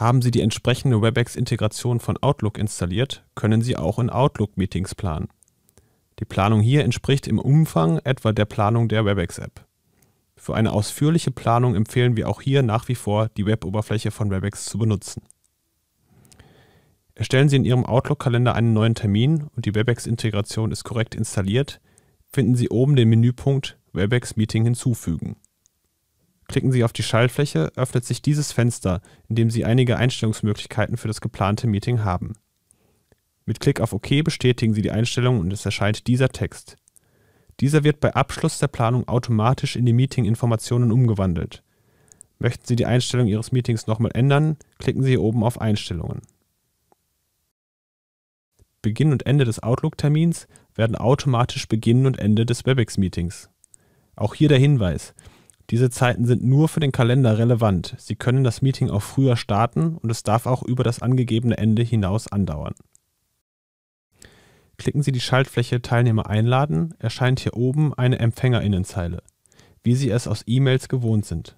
Haben Sie die entsprechende WebEx-Integration von Outlook installiert, können Sie auch in Outlook Meetings planen. Die Planung hier entspricht im Umfang etwa der Planung der WebEx-App. Für eine ausführliche Planung empfehlen wir auch hier nach wie vor, die Web-Oberfläche von WebEx zu benutzen. Erstellen Sie in Ihrem Outlook-Kalender einen neuen Termin und die WebEx-Integration ist korrekt installiert, finden Sie oben den Menüpunkt WebEx Meeting hinzufügen. Klicken Sie auf die Schaltfläche, öffnet sich dieses Fenster, in dem Sie einige Einstellungsmöglichkeiten für das geplante Meeting haben. Mit Klick auf OK bestätigen Sie die Einstellung und es erscheint dieser Text. Dieser wird bei Abschluss der Planung automatisch in die Meeting-Informationen umgewandelt. Möchten Sie die Einstellung Ihres Meetings nochmal ändern, klicken Sie hier oben auf Einstellungen. Beginn und Ende des Outlook-Termins werden automatisch Beginn und Ende des WebEx-Meetings. Auch hier der Hinweis, diese Zeiten sind nur für den Kalender relevant. Sie können das Meeting auch früher starten und es darf auch über das angegebene Ende hinaus andauern. Klicken Sie die Schaltfläche Teilnehmer einladen, erscheint hier oben eine Empfängerinnenzeile, wie Sie es aus E-Mails gewohnt sind.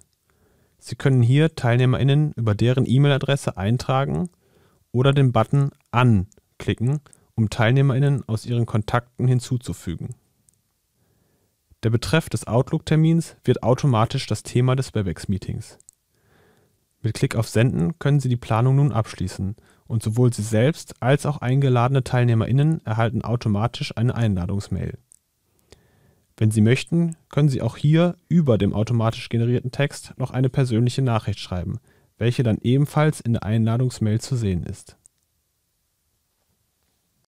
Sie können hier Teilnehmerinnen über deren E-Mail-Adresse eintragen oder den Button An klicken, um Teilnehmerinnen aus ihren Kontakten hinzuzufügen. Der Betreff des Outlook-Termins wird automatisch das Thema des Webex-Meetings. Mit Klick auf Senden können Sie die Planung nun abschließen und sowohl Sie selbst als auch eingeladene TeilnehmerInnen erhalten automatisch eine Einladungsmail. Wenn Sie möchten, können Sie auch hier über dem automatisch generierten Text noch eine persönliche Nachricht schreiben, welche dann ebenfalls in der Einladungsmail zu sehen ist